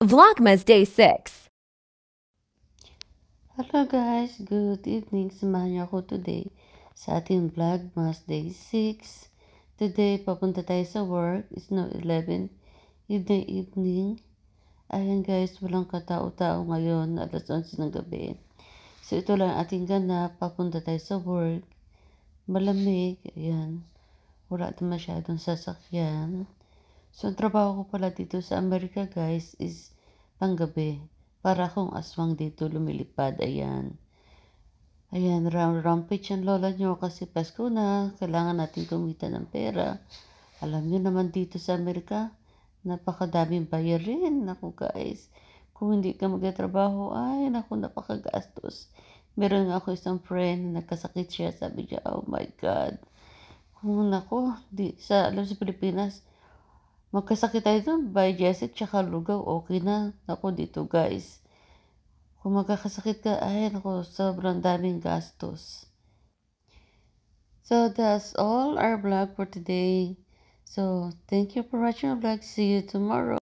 Vlogmas Day 6 Hello guys! Good evening! Samahan niyo ako today sa ating Vlogmas Day 6. Today, papunta tayo sa work. It's now 11 in the evening. Ayan guys, walang katao-tao ngayon. Alas 11 ng gabi. So, ito lang ating ganap. Papunta tayo sa work. Malamig. Ayan. Wala na masyadong sasakyan. So, ang trabaho ko pala dito sa Amerika, guys, is panggabi. Para akong aswang dito lumilipad. Ayan. Ayan, ram rampage ang lola nyo kasi Pasko na. Kailangan natin kumita ng pera. Alam nyo naman dito sa Amerika, napakadaming bayarin. Naku, guys. Kung hindi ka magtatrabaho, ay, naku, napakagastos. Meron nga ako isang friend na nagkasakit siya. Sabi niya, oh my God. Kung naku, di, sa, alam sa Pilipinas, Magkasakit tayo dun by Jesse tsaka lugaw. Okay na. Naku dito guys. Kung magkakasakit ka, ay naku, sobrang daming gastos. So that's all our vlog for today. So thank you for watching our vlog. See you tomorrow.